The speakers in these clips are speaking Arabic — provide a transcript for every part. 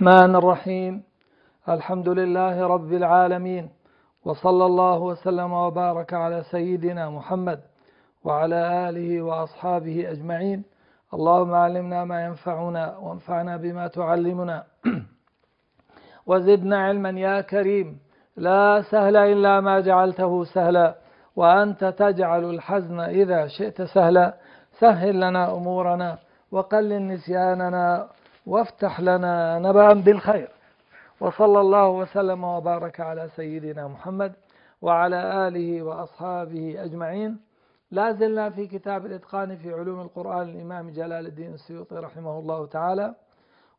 الرحمن الرحيم الحمد لله رب العالمين وصلى الله وسلم وبارك على سيدنا محمد وعلى آله وأصحابه أجمعين اللهم علمنا ما ينفعنا وانفعنا بما تعلمنا وزدنا علما يا كريم لا سهل إلا ما جعلته سهلا وأنت تجعل الحزن إذا شئت سهلا سهل لنا أمورنا وقلل نسياننا وافتح لنا نبأ بالخير وصلى الله وسلم وبارك على سيدنا محمد وعلى آله وأصحابه أجمعين لا زلنا في كتاب الإتقان في علوم القرآن الإمام جلال الدين السيوطي رحمه الله تعالى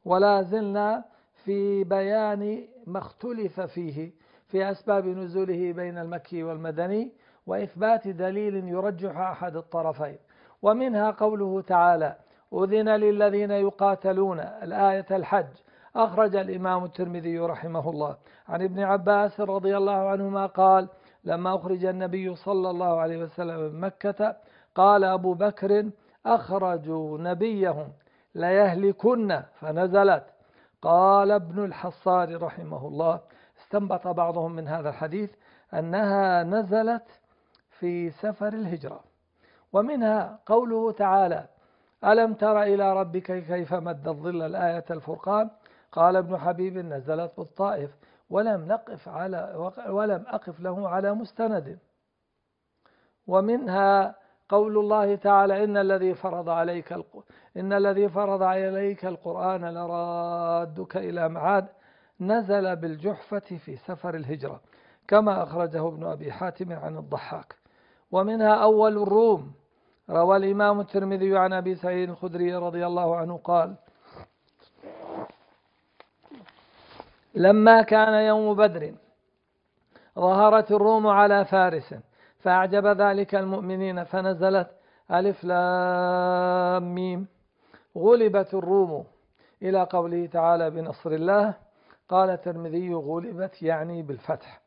ولا زلنا في بيان ما اختلف فيه في أسباب نزوله بين المكي والمدني وإثبات دليل يرجح أحد الطرفين ومنها قوله تعالى أذن للذين يقاتلون الآية الحج أخرج الإمام الترمذي رحمه الله عن ابن عباس رضي الله عنهما قال لما أخرج النبي صلى الله عليه وسلم من مكة قال أبو بكر أخرجوا نبيهم ليهلكن فنزلت قال ابن الحصار رحمه الله استنبط بعضهم من هذا الحديث أنها نزلت في سفر الهجرة ومنها قوله تعالى ألم تر إلى ربك كيف مد الظل الآية الفرقان قال ابن حبيب نزلت بالطائف ولم نقف على ولم أقف له على مستند ومنها قول الله تعالى إن الذي فرض عليك إن الذي فرض عليك القرآن لرادك إلى معاد نزل بالجحفة في سفر الهجرة كما أخرجه ابن أبي حاتم عن الضحاك ومنها أول الروم روى الإمام الترمذي عن أبي سعيد الخدري رضي الله عنه قال لما كان يوم بدر ظهرت الروم على فارس فأعجب ذلك المؤمنين فنزلت ألف لام ميم غلبت الروم إلى قوله تعالى بنصر الله قال الترمذي غلبت يعني بالفتح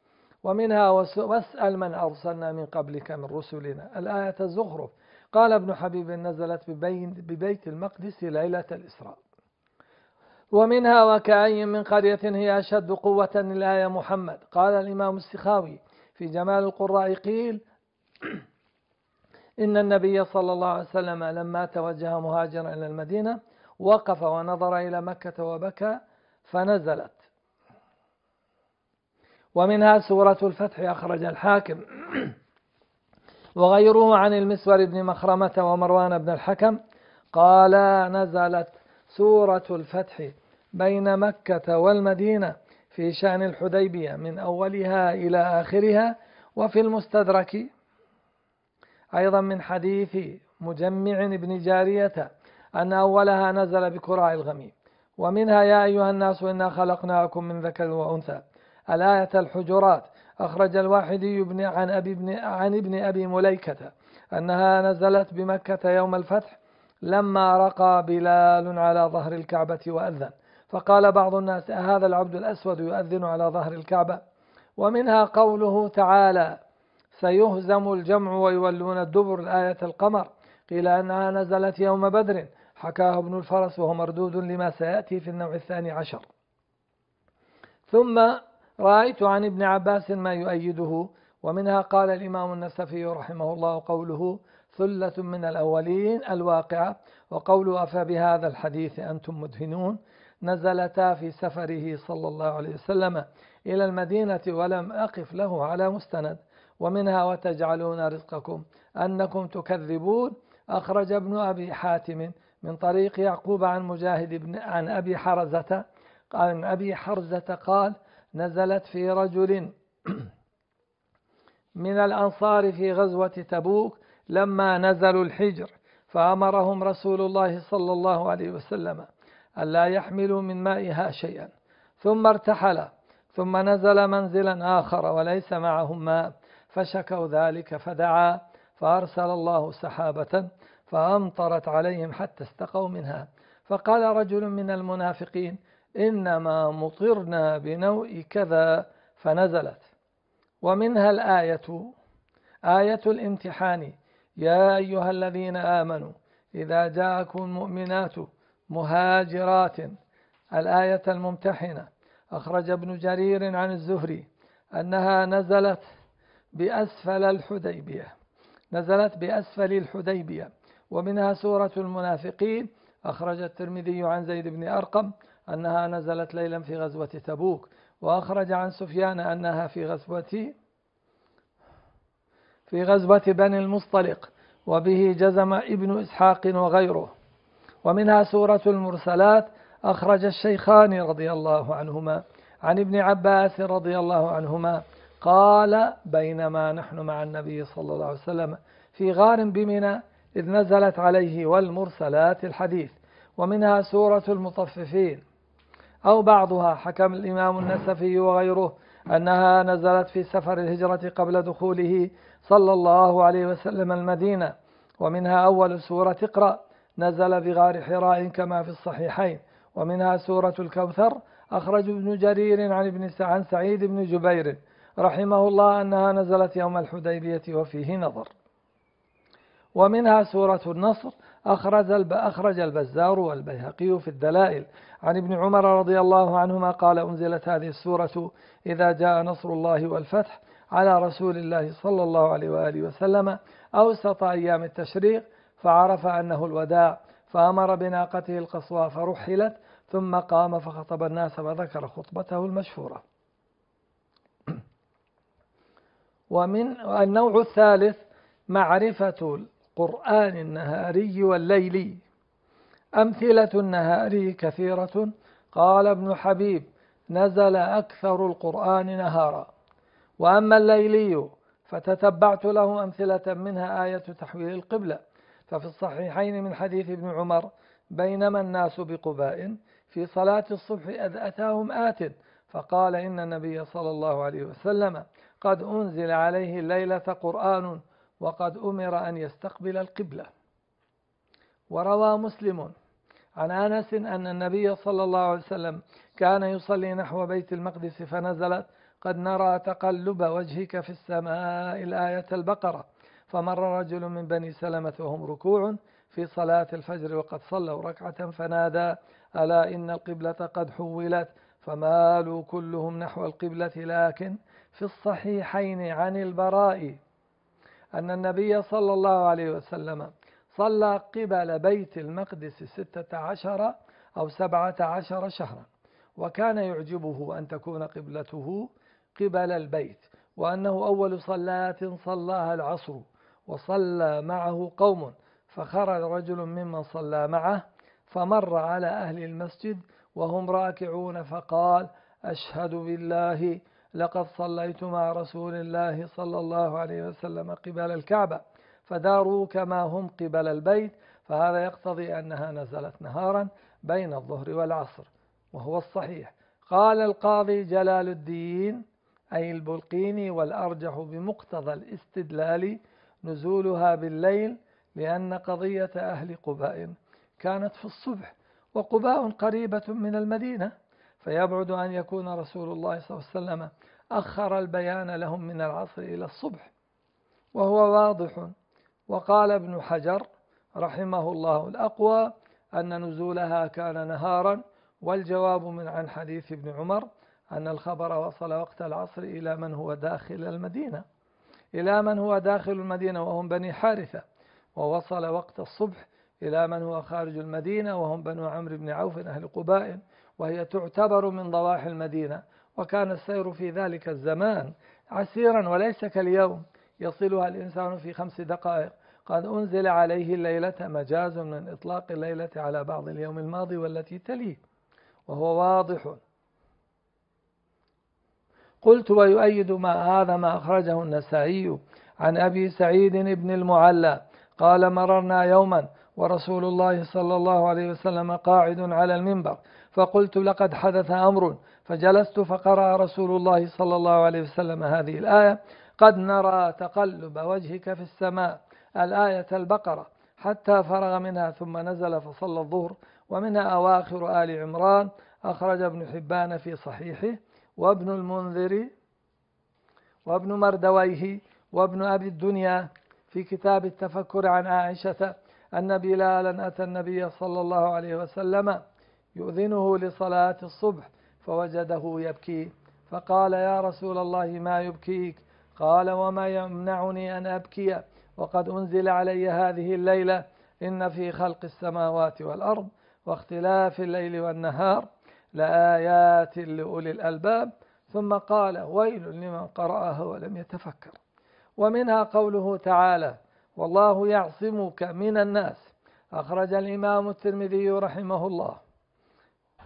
ومنها واسأل من أرسلنا من قبلك من رسلنا الآية الزخرف قال ابن حبيب نزلت ببيت المقدس ليلة الإسراء ومنها وكأي من قرية هي أشد قوة الآية محمد قال الإمام السخاوي في جمال القراء قيل إن النبي صلى الله عليه وسلم لما توجه مهاجرا إلى المدينة وقف ونظر إلى مكة وبكى فنزلت ومنها سورة الفتح أخرج الحاكم وغيره عن المسور بن مخرمة ومروان بن الحكم قال نزلت سورة الفتح بين مكة والمدينة في شأن الحديبية من أولها إلى آخرها وفي المستدرك أيضا من حديث مجمع بن جارية أن أولها نزل بكراع الغميم ومنها يا أيها الناس إنا خلقناكم من ذكر وأنثى الآية الحجرات أخرج الواحدي بن عن, أبي بن عن ابن أبي مليكة أنها نزلت بمكة يوم الفتح لما رقى بلال على ظهر الكعبة وأذن فقال بعض الناس هذا العبد الأسود يؤذن على ظهر الكعبة ومنها قوله تعالى سيهزم الجمع ويولون الدبر الآية القمر قيل أنها نزلت يوم بدر حكاه ابن الفرس وهو مردود لما سيأتي في النوع الثاني عشر ثم رأيت عن ابن عباس ما يؤيده ومنها قال الإمام النسفي رحمه الله قوله ثلة من الأولين الواقعة وقول أفبهذا الحديث أنتم مدهنون نزلتا في سفره صلى الله عليه وسلم إلى المدينة ولم أقف له على مستند ومنها وتجعلون رزقكم أنكم تكذبون أخرج ابن أبي حاتم من طريق يعقوب عن مجاهد بن عن أبي حرزة عن أبي حرزة قال نزلت في رجل من الأنصار في غزوة تبوك لما نزلوا الحجر فأمرهم رسول الله صلى الله عليه وسلم ألا يحملوا من مائها شيئا ثم ارتحل ثم نزل منزلا آخر وليس معهم ماء فشكوا ذلك فدعا فأرسل الله سحابة فأمطرت عليهم حتى استقوا منها فقال رجل من المنافقين إنما مطرنا بنوء كذا فنزلت ومنها الآية آية الامتحان يا أيها الذين آمنوا إذا جاءكم مؤمنات مهاجرات الآية الممتحنة أخرج ابن جرير عن الزهري أنها نزلت بأسفل الحديبية نزلت بأسفل الحديبية ومنها سورة المنافقين أخرج الترمذي عن زيد بن أرقم أنها نزلت ليلا في غزوة تبوك وأخرج عن سفيان أنها في غزوة في غزوة بني المصطلق وبه جزم ابن إسحاق وغيره ومنها سورة المرسلات أخرج الشيخان رضي الله عنهما عن ابن عباس رضي الله عنهما قال بينما نحن مع النبي صلى الله عليه وسلم في غار بمنى إذ نزلت عليه والمرسلات الحديث ومنها سورة المطففين أو بعضها حكم الإمام النسفي وغيره أنها نزلت في سفر الهجرة قبل دخوله صلى الله عليه وسلم المدينة ومنها أول سورة اقرأ نزل بغار حراء كما في الصحيحين ومنها سورة الكوثر أخرج ابن جرير عن ابن عن سعيد بن جبير رحمه الله أنها نزلت يوم الحديبية وفيه نظر ومنها سورة النصر أخرج, أخرج البزار والبيهقي في الدلائل عن ابن عمر رضي الله عنهما قال أنزلت هذه السورة إذا جاء نصر الله والفتح على رسول الله صلى الله عليه وآله وسلم أوسط أيام التشريق فعرف أنه الوداع فأمر بناقته القصوى فرحلت ثم قام فخطب الناس وذكر خطبته المشهورة ومن النوع الثالث معرفة القرآن النهاري والليلي أمثلة النهاري كثيرة قال ابن حبيب نزل أكثر القرآن نهارا وأما الليلي فتتبعت له أمثلة منها آية تحويل القبلة ففي الصحيحين من حديث ابن عمر بينما الناس بقباء في صلاة الصبح إذ أتاهم آت فقال إن النبي صلى الله عليه وسلم قد أنزل عليه الليلة قرآن وقد أمر أن يستقبل القبلة وروى مسلم عن أنس أن النبي صلى الله عليه وسلم كان يصلي نحو بيت المقدس فنزلت قد نرى تقلب وجهك في السماء الآية البقرة فمر رجل من بني سلمة وهم ركوع في صلاة الفجر وقد صلوا ركعة فنادى ألا إن القبلة قد حولت فمالوا كلهم نحو القبلة لكن في الصحيحين عن البراء أن النبي صلى الله عليه وسلم صلى قبل بيت المقدس ستة عشر أو سبعة عشر شهرا وكان يعجبه أن تكون قبلته قبل البيت وأنه أول صلاة صلاها العصر وصلى معه قوم فخرج رجل ممن صلى معه فمر على أهل المسجد وهم راكعون فقال أشهد بالله لقد صليت مع رسول الله صلى الله عليه وسلم قبل الكعبة فداروا كما هم قبل البيت فهذا يقتضي أنها نزلت نهارا بين الظهر والعصر وهو الصحيح قال القاضي جلال الدين أي البلقيني والأرجح بمقتضى الاستدلال نزولها بالليل لأن قضية أهل قباء كانت في الصبح وقباء قريبة من المدينة فيبعد أن يكون رسول الله صلى الله عليه وسلم أخر البيان لهم من العصر إلى الصبح وهو واضح وقال ابن حجر رحمه الله الأقوى أن نزولها كان نهارا والجواب من عن حديث ابن عمر أن الخبر وصل وقت العصر إلى من هو داخل المدينة إلى من هو داخل المدينة وهم بني حارثة ووصل وقت الصبح إلى من هو خارج المدينة وهم بنو عمرو بن عوف أهل قبائل وهي تعتبر من ضواحي المدينة وكان السير في ذلك الزمان عسيرا وليس كاليوم يصلها الإنسان في خمس دقائق قد أنزل عليه الليلة مجاز من إطلاق الليلة على بعض اليوم الماضي والتي تليه وهو واضح قلت ويؤيد ما هذا ما أخرجه النسائي عن أبي سعيد بن المعلى قال مررنا يوما ورسول الله صلى الله عليه وسلم قاعد على المنبر فقلت لقد حدث أمر فجلست فقرأ رسول الله صلى الله عليه وسلم هذه الآية قد نرى تقلب وجهك في السماء الآية البقرة حتى فرغ منها ثم نزل فصلى الظهر ومنها أواخر آل عمران أخرج ابن حبان في صحيحه وابن المنذر وابن مردويه وابن أبي الدنيا في كتاب التفكر عن عائشة أن بلالا أتى النبي صلى الله عليه وسلم يؤذنه لصلاة الصبح فوجده يبكي فقال يا رسول الله ما يبكيك قال وما يمنعني أن أبكي وقد أنزل علي هذه الليلة إن في خلق السماوات والأرض واختلاف الليل والنهار لآيات لأولي الألباب ثم قال ويل لمن قرأها ولم يتفكر ومنها قوله تعالى والله يعصمك من الناس أخرج الإمام الترمذي رحمه الله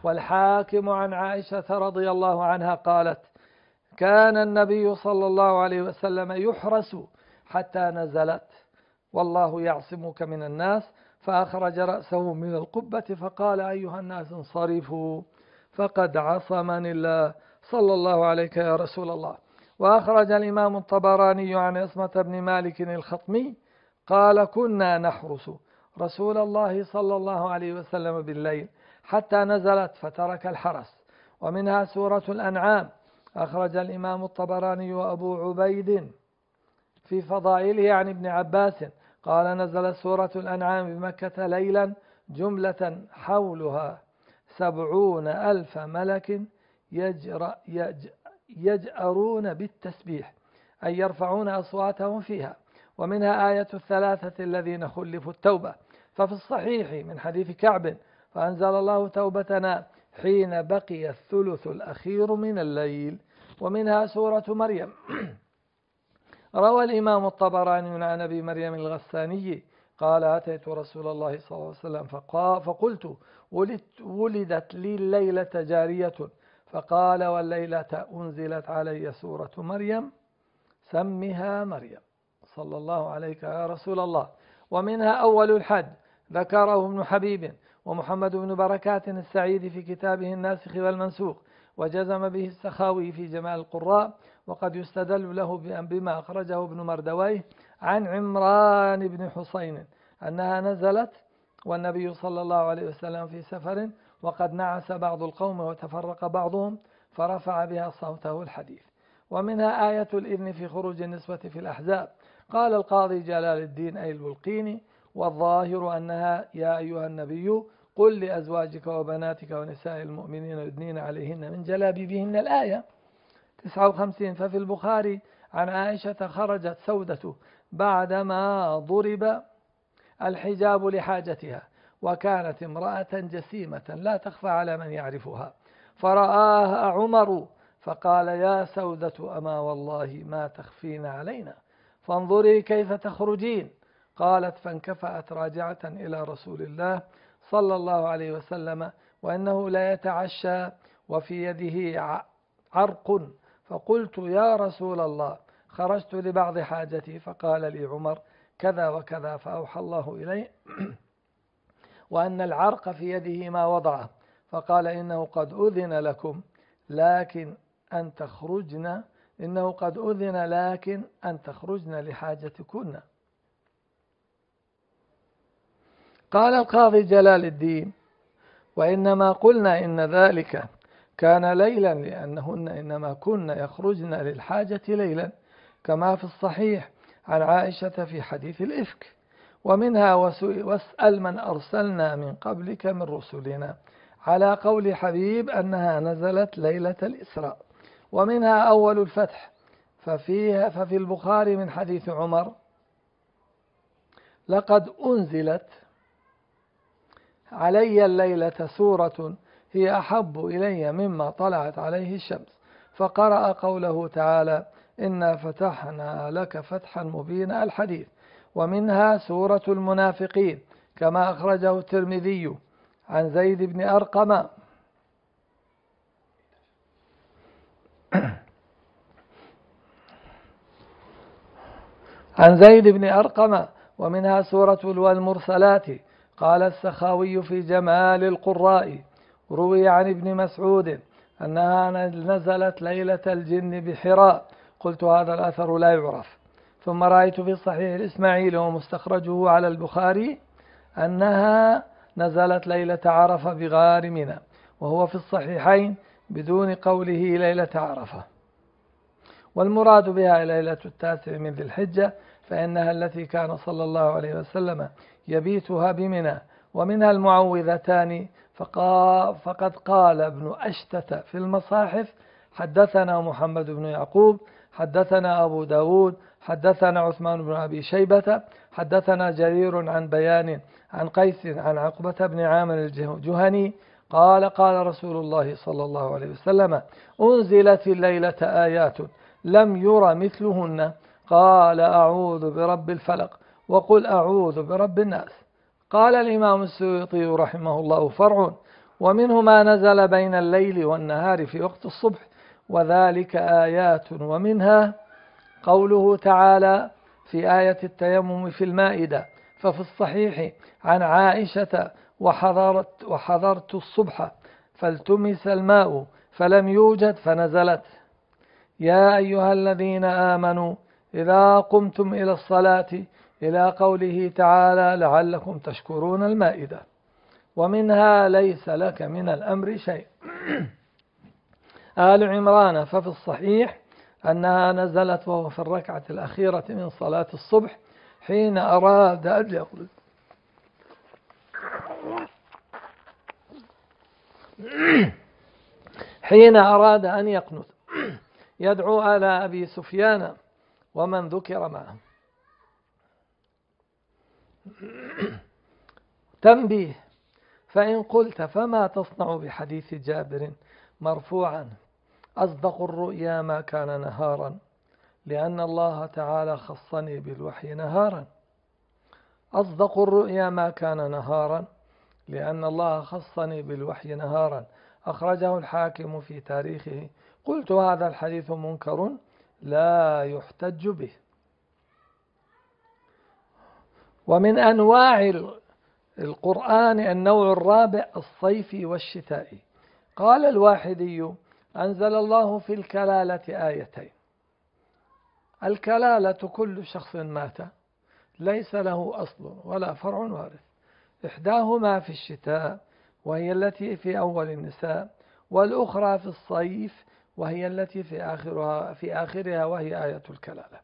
والحاكم عن عائشة رضي الله عنها قالت كان النبي صلى الله عليه وسلم يحرس حتى نزلت والله يعصمك من الناس فأخرج رأسه من القبة فقال أيها الناس انصرفوا فقد عصمني الله صلى الله عليك يا رسول الله وأخرج الإمام الطبراني عن عصمة بن مالك الخطمي قال كنا نحرس رسول الله صلى الله عليه وسلم بالليل حتى نزلت فترك الحرس ومنها سورة الأنعام أخرج الإمام الطبراني وأبو عبيد في فضائله عن ابن عباس قال نزل سورة الأنعام بمكة ليلا جملة حولها سبعون ألف ملك يجر يج يجأرون بالتسبيح أي يرفعون أصواتهم فيها ومنها آية الثلاثة الذين خلفوا التوبة ففي الصحيح من حديث كعب فأنزل الله توبتنا حين بقي الثلث الأخير من الليل ومنها سورة مريم روى الإمام الطبراني عن أبي مريم الغساني قال أتيت رسول الله صلى الله عليه وسلم فقال فقلت ولدت, ولدت لي الليلة جارية فقال والليلة أنزلت علي سورة مريم سمها مريم صلى الله عليك يا رسول الله ومنها أول الحد ذكره ابن حبيب ومحمد بن بركات السعيد في كتابه الناسخ والمنسوخ وجزم به السخاوي في جماع القراء وقد يستدل له بما أخرجه ابن مردويه عن عمران بن حسين أنها نزلت والنبي صلى الله عليه وسلم في سفر وقد نعس بعض القوم وتفرق بعضهم فرفع بها صوته الحديث ومنها آية الإذن في خروج النسوة في الأحزاب قال القاضي جلال الدين أي البلقيني والظاهر أنها يا أيها النبي قل لأزواجك وبناتك ونساء المؤمنين يدنين عليهن من جلابيبهن الآية 59 ففي البخاري عن عائشة خرجت سودة بعدما ضرب الحجاب لحاجتها وكانت امرأة جسيمة لا تخفى على من يعرفها فرآها عمر فقال يا سودة أما والله ما تخفين علينا فانظري كيف تخرجين قالت فانكفأت راجعة إلى رسول الله صلى الله عليه وسلم وأنه لا يتعشى وفي يده عرق فقلت يا رسول الله خرجت لبعض حاجتي فقال لي عمر كذا وكذا فأوحى الله إليه وأن العرق في يده ما وضعه فقال إنه قد أذن لكم لكن أن تخرجن إنه قد أذن لكن أن تخرجن لحاجتكن قال القاضي جلال الدين وإنما قلنا إن ذلك كان ليلا لأنهن إنما كن يخرجن للحاجة ليلا كما في الصحيح عن عائشة في حديث الإفك ومنها واسأل من أرسلنا من قبلك من رسلنا على قول حبيب أنها نزلت ليلة الإسراء ومنها أول الفتح ففيها ففي البخاري من حديث عمر لقد أنزلت علي الليلة سورة هي أحب إلي مما طلعت عليه الشمس فقرأ قوله تعالى إنا فتحنا لك فتحا مبينا الحديث ومنها سورة المنافقين كما أخرجه الترمذي عن زيد بن أرقم عن زيد بن أرقم ومنها سورة والمرسلات قال السخاوي في جمال القراء روي عن ابن مسعود أنها نزلت ليلة الجن بحراء قلت هذا الأثر لا يعرف ثم رأيت في صحيح الإسماعيل ومستخرجه على البخاري أنها نزلت ليلة عرفة بغار منى وهو في الصحيحين بدون قوله ليلة عرفة والمراد بها ليلة التاسع من ذي الحجة فإنها التي كان صلى الله عليه وسلم يبيتها بمنى ومنها المعوذتان فقد قال ابن أشتت في المصاحف حدثنا محمد بن يعقوب حدثنا أبو داود حدثنا عثمان بن أبي شيبة حدثنا جرير عن بيان عن قيس عن عقبة بن عامر الجهني قال قال رسول الله صلى الله عليه وسلم أنزلت الليلة آيات لم يرى مثلهن قال أعوذ برب الفلق وقل أعوذ برب الناس قال الإمام السيوطي رحمه الله فرع ومنه ما نزل بين الليل والنهار في وقت الصبح وذلك آيات ومنها قوله تعالى في آية التيمم في المائدة ففي الصحيح عن عائشة وحضرت, وحضرت الصبح فالتمس الماء فلم يوجد فنزلت يا أيها الذين آمنوا إذا قمتم إلى الصلاة إلى قوله تعالى لعلكم تشكرون المائدة ومنها ليس لك من الأمر شيء آل عمران ففي الصحيح أنها نزلت وهو في الركعة الأخيرة من صلاة الصبح حين أراد أن يقلد حين أراد أن يقنط يدعو على أبي سفيان ومن ذكر معه تنبيه فإن قلت فما تصنع بحديث جابر مرفوعا أصدق الرؤيا ما كان نهارا لأن الله تعالى خصني بالوحي نهارا أصدق الرؤيا ما كان نهارا لأن الله خصني بالوحي نهارا أخرجه الحاكم في تاريخه قلت هذا الحديث منكر لا يحتج به ومن أنواع القرآن النوع الرابع الصيفي والشتائي قال الواحدي أنزل الله في الكلالة آيتين الكلالة كل شخص مات ليس له أصل ولا فرع وارث إحداهما في الشتاء وهي التي في أول النساء والأخرى في الصيف وهي التي في آخرها, في آخرها وهي آية الكلالة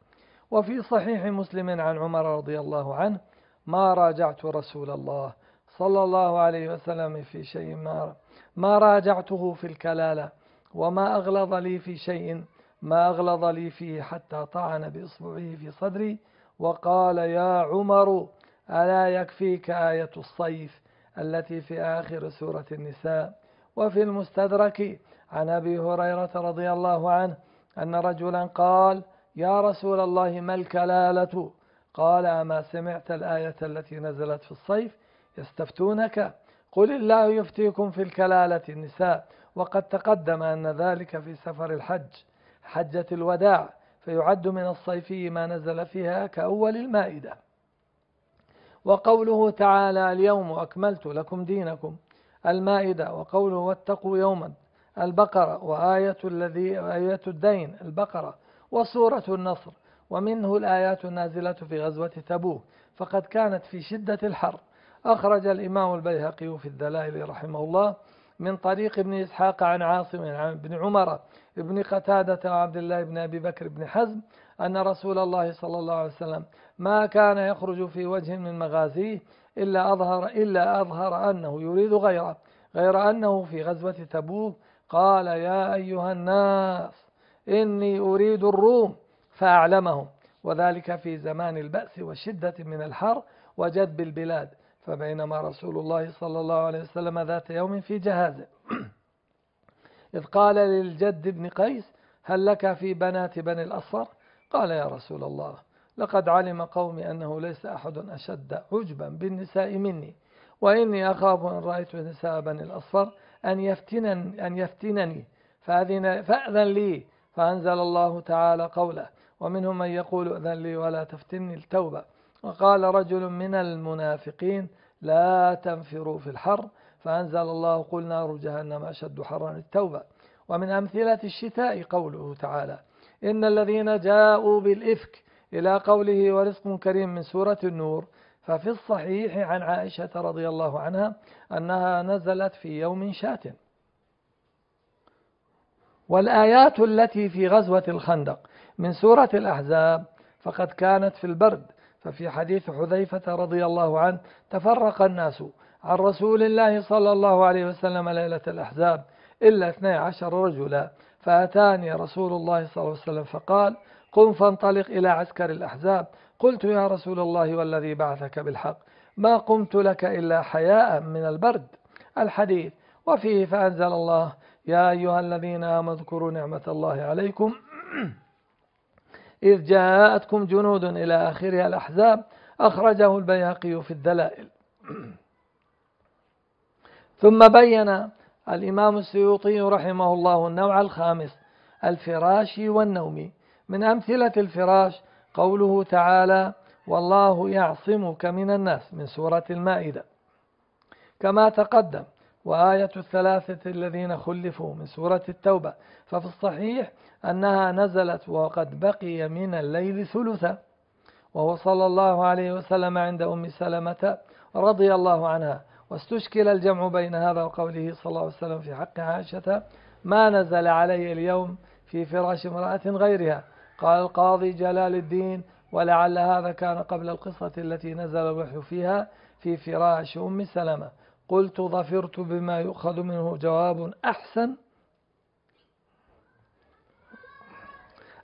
وفي صحيح مسلم عن عمر رضي الله عنه ما راجعت رسول الله صلى الله عليه وسلم في شيء ما ما راجعته في الكلالة وما أغلظ لي في شيء ما أغلظ لي فيه حتى طعن بإصبعه في صدري وقال يا عمر ألا يكفيك آية الصيف التي في آخر سورة النساء وفي المستدرك عن أبي هريرة رضي الله عنه أن رجلا قال يا رسول الله ما الكلالة قال أما سمعت الآية التي نزلت في الصيف يستفتونك قل الله يفتيكم في الكلالة النساء وقد تقدم أن ذلك في سفر الحج حجة الوداع فيعد من الصيفي ما نزل فيها كأول المائدة وقوله تعالى اليوم أكملت لكم دينكم المائدة وقوله واتقوا يوما البقرة وآية, الذي آية الدين البقرة وصورة النصر ومنه الآيات النازلة في غزوة تبوك فقد كانت في شدة الحر أخرج الإمام البيهقي في الدلائل رحمه الله من طريق ابن إسحاق عن عاصم عن ابن عمر ابن قتادة وعبد الله بن أبي بكر بن حزم أن رسول الله صلى الله عليه وسلم ما كان يخرج في وجه من مغازيه إلا أظهر, إلا أظهر أنه يريد غيره غير أنه في غزوة تبوك قال يا أيها الناس إني أريد الروم فأعلمهم وذلك في زمان البأس وشدة من الحر وجذب البلاد فبينما رسول الله صلى الله عليه وسلم ذات يوم في جهازه إذ قال للجد بن قيس هل لك في بنات بني الأصفر قال يا رسول الله لقد علم قومي أنه ليس أحد أشد عجبا بالنساء مني وإني أخاف إن رأيت نساء بني الأصفر أن, يفتنن أن يفتنني فأذن, فأذن لي فأنزل الله تعالى قوله ومنهم من يقول أذن لي ولا تفتني التوبة وقال رجل من المنافقين لا تنفروا في الحر فأنزل الله قل نار جهنم أشد حرا التوبة ومن أمثلة الشتاء قوله تعالى إن الذين جاءوا بالإفك إلى قوله ورزق كريم من سورة النور ففي الصحيح عن عائشة رضي الله عنها أنها نزلت في يوم شاتم والآيات التي في غزوة الخندق من سورة الأحزاب فقد كانت في البرد ففي حديث حذيفة رضي الله عنه تفرق الناس عن رسول الله صلى الله عليه وسلم ليلة الأحزاب إلا 12 رجلا فأتاني رسول الله صلى الله عليه وسلم فقال قم فانطلق إلى عسكر الأحزاب قلت يا رسول الله والذي بعثك بالحق ما قمت لك إلا حياء من البرد الحديث وفيه فأنزل الله يا أيها الذين آمنوا اذكروا نعمة الله عليكم إذ جاءتكم جنود إلى آخرها الأحزاب أخرجه البيهقي في الدلائل ثم بين الإمام السيوطي رحمه الله النوع الخامس الفراش والنوم من أمثلة الفراش قوله تعالى والله يعصمك من الناس من سورة المائدة كما تقدم وآية الثلاثة الذين خلفوا من سورة التوبة ففي الصحيح أنها نزلت وقد بقي من الليل ثلثا وهو صلى الله عليه وسلم عند أم سلمة رضي الله عنها واستشكل الجمع بين هذا وقوله صلى الله عليه وسلم في حق عائشة ما نزل علي اليوم في فراش امرأة غيرها قال القاضي جلال الدين ولعل هذا كان قبل القصة التي نزل الوحي فيها في فراش أم سلمة قلت ظفرت بما يؤخذ منه جواب أحسن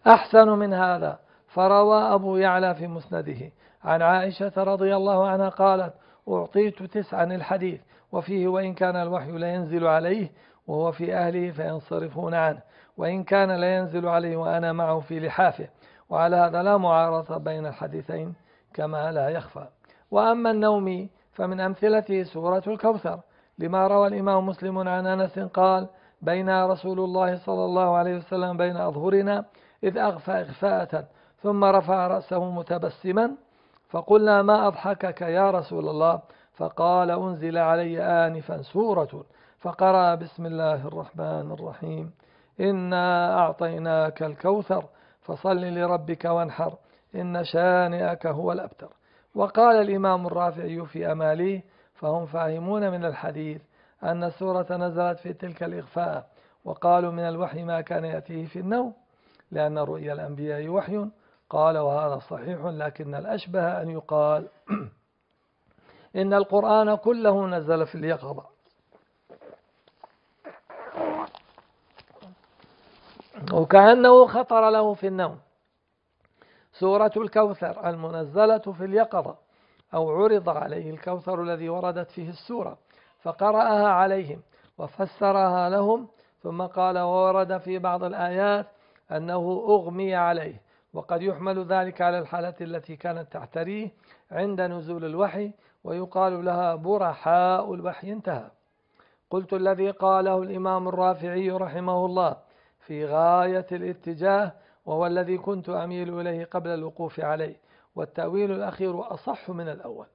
أحسن من هذا فروى أبو يعلى في مسنده عن عائشة رضي الله عنها قالت أعطيت تسعا الحديث وفيه وإن كان الوحي لا ينزل عليه وهو في أهله فينصرفون عنه وإن كان لا ينزل عليه وأنا معه في لحافه وعلى هذا لا معارضة بين الحديثين كما لا يخفى وأما النوم فمن أمثلته سورة الكوثر لما روى الإمام مسلم عن أنس قال بين رسول الله صلى الله عليه وسلم بين أظهرنا إذ أغفى إغفاءة ثم رفع رأسه متبسما فقلنا ما أضحكك يا رسول الله فقال أنزل علي آنفا سورة فقرأ بسم الله الرحمن الرحيم إنا أعطيناك الكوثر فصل لربك وانحر إن شانئك هو الأبتر وقال الإمام الرافعي في أماليه فهم فاهمون من الحديث أن السورة نزلت في تلك الإغفاء وقالوا من الوحي ما كان يأتيه في النوم لأن رؤيا الأنبياء وحي قال وهذا صحيح لكن الأشبه أن يقال إن القرآن كله نزل في اليقظة وكأنه خطر له في النوم سورة الكوثر المنزلة في اليقظة أو عرض عليه الكوثر الذي وردت فيه السورة فقرأها عليهم وفسرها لهم ثم قال وورد في بعض الآيات أنه أغمي عليه وقد يحمل ذلك على الحالة التي كانت تعتريه عند نزول الوحي ويقال لها برحاء الوحي انتهى قلت الذي قاله الإمام الرافعي رحمه الله في غاية الاتجاه وهو الذي كنت أميل إليه قبل الوقوف عليه والتأويل الأخير أصح من الأول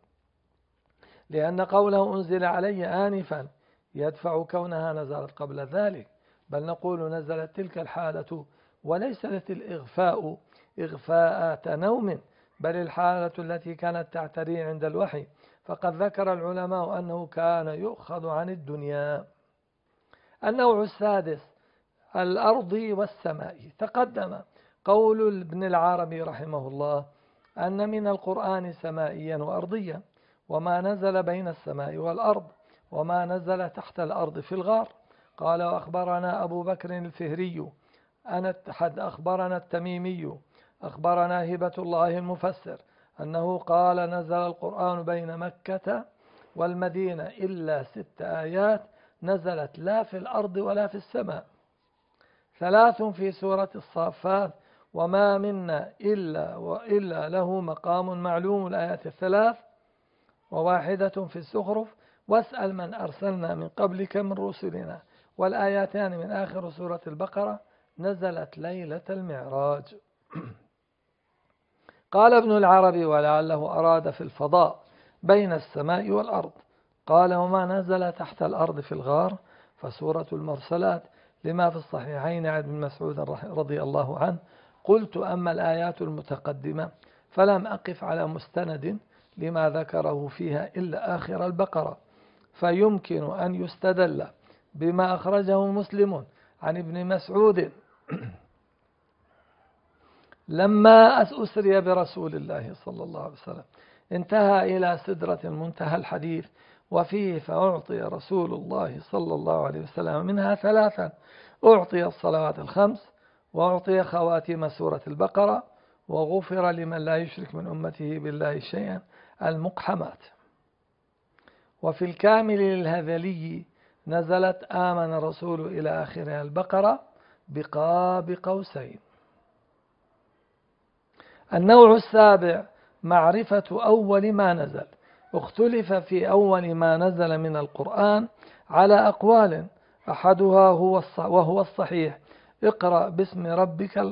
لأن قوله أنزل علي آنفا يدفع كونها نزلت قبل ذلك بل نقول نزلت تلك الحالة وليست الإغفاء إغفاء نوم بل الحالة التي كانت تعتري عند الوحي فقد ذكر العلماء أنه كان يؤخذ عن الدنيا النوع السادس الأرض والسماء تقدم قول ابن العربي رحمه الله أن من القرآن سمائيا وأرضيا وما نزل بين السماء والأرض وما نزل تحت الأرض في الغار قال وأخبرنا أبو بكر الفهري أن اتحد أخبرنا التميمي أخبرنا هبة الله المفسر أنه قال نزل القرآن بين مكة والمدينة إلا ست آيات نزلت لا في الأرض ولا في السماء ثلاث في سورة الصافات وما منا إلا وإلا له مقام معلوم الآيات الثلاث وواحدة في الزخرف واسأل من أرسلنا من قبلك من رسلنا والآياتان من آخر سورة البقرة نزلت ليلة المعراج قال ابن العربي ولعله أراد في الفضاء بين السماء والأرض قال وما نزل تحت الأرض في الغار فسورة المرسلات لما في الصحيحين عن ابن مسعود رضي الله عنه قلت أما الآيات المتقدمة فلم أقف على مستند لما ذكره فيها إلا آخر البقرة فيمكن أن يستدل بما أخرجه مسلم عن ابن مسعود لما أسري برسول الله صلى الله عليه وسلم انتهى إلى سدرة منتهى الحديث وفيه فأعطي رسول الله صلى الله عليه وسلم منها ثلاثا أعطي الصلوات الخمس وأعطي خواتيم سورة البقرة وغفر لمن لا يشرك من أمته بالله شيئا المقحمات وفي الكامل للهذلي نزلت آمن الرسول إلى آخرها البقرة بقاب قوسين النوع السابع معرفة أول ما نزل اختلف في أول ما نزل من القرآن على أقوال أحدها هو وهو الصحيح اقرأ باسم ربك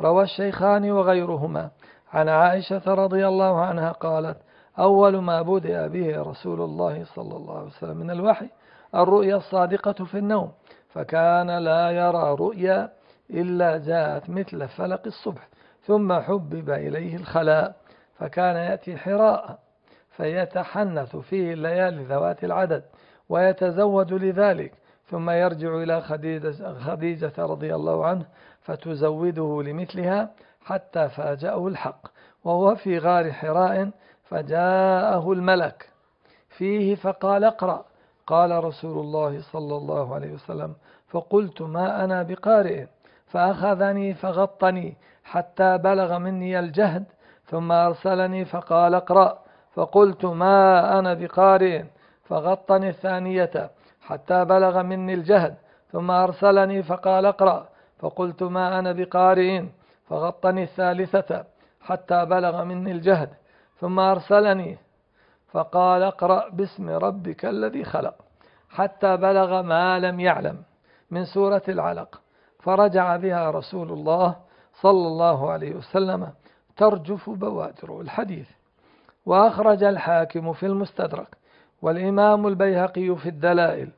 روى الشيخان وغيرهما عن عائشة رضي الله عنها قالت أول ما بدأ به رسول الله صلى الله عليه وسلم من الوحي الرؤيا الصادقة في النوم فكان لا يرى رؤيا إلا جاءت مثل فلق الصبح ثم حبب إليه الخلاء فكان يأتي حراء فيتحنث فيه الليالي ذوات العدد ويتزود لذلك ثم يرجع إلى خديجة رضي الله عنه فتزوده لمثلها حتى فاجأه الحق وهو في غار حراء فجاءه الملك فيه فقال اقرأ قال رسول الله صلى الله عليه وسلم فقلت ما أنا بقارئ فأخذني فغطني حتى بلغ مني الجهد ثم أرسلني فقال اقرأ فقلت ما أنا بقارئ فغطني الثانية حتى بلغ مني الجهد ثم أرسلني فقال اقرأ فقلت ما أنا بقارئ فغطني الثالثة حتى بلغ مني الجهد ثم أرسلني فقال اقرأ باسم ربك الذي خلق حتى بلغ ما لم يعلم من سورة العلق فرجع بها رسول الله صلى الله عليه وسلم ترجف بوادر الحديث وأخرج الحاكم في المستدرك والإمام البيهقي في الدلائل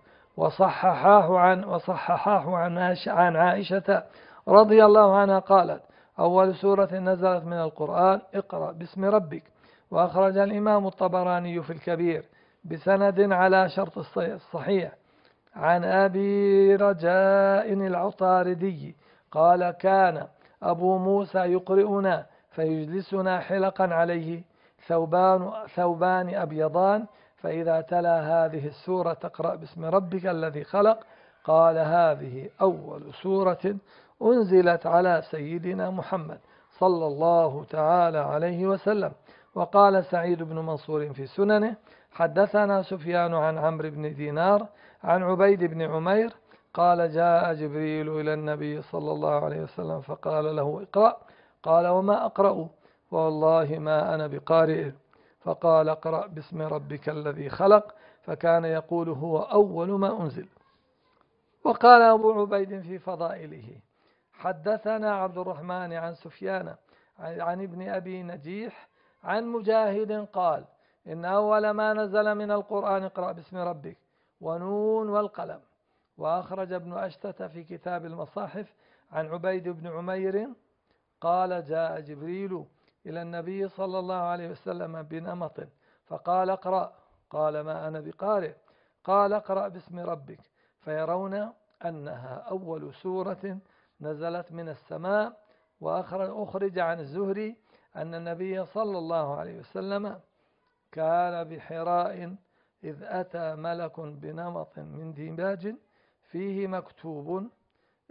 وصححاه عن وصححاه عن عن عائشة رضي الله عنها قالت أول سورة نزلت من القرآن اقرأ باسم ربك وأخرج الإمام الطبراني في الكبير بسند على شرط الصحيح عن أبي رجاء العطاردي قال كان أبو موسى يقرئنا فيجلسنا حلقا عليه ثوبان ثوبان أبيضان فإذا تلا هذه السورة تقرأ باسم ربك الذي خلق قال هذه أول سورة أنزلت على سيدنا محمد صلى الله تعالى عليه وسلم وقال سعيد بن منصور في سننه حدثنا سفيان عن عمرو بن دينار عن عبيد بن عمير قال جاء جبريل إلى النبي صلى الله عليه وسلم فقال له اقرأ قال وما أقرأ والله ما أنا بقارئ فقال اقرأ باسم ربك الذي خلق فكان يقول هو أول ما أنزل وقال أبو عبيد في فضائله حدثنا عبد الرحمن عن سفيان عن ابن أبي نجيح عن مجاهد قال إن أول ما نزل من القرآن اقرأ باسم ربك ونون والقلم وأخرج ابن أشتت في كتاب المصاحف عن عبيد بن عمير قال جاء جبريل إلى النبي صلى الله عليه وسلم بنمط فقال اقرأ قال ما أنا بقارئ قال اقرأ باسم ربك فيرون أنها أول سورة نزلت من السماء وأخرج عن الزهري أن النبي صلى الله عليه وسلم كان بحراء إذ أتى ملك بنمط من ديباج فيه مكتوب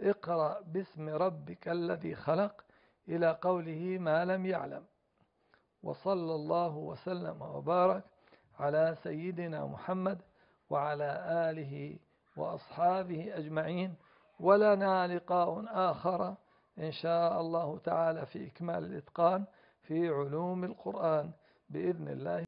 اقرأ باسم ربك الذي خلق إلى قوله ما لم يعلم وصلى الله وسلم وبارك على سيدنا محمد وعلى آله وأصحابه أجمعين ولنا لقاء آخر إن شاء الله تعالى في إكمال الإتقان في علوم القرآن بإذن الله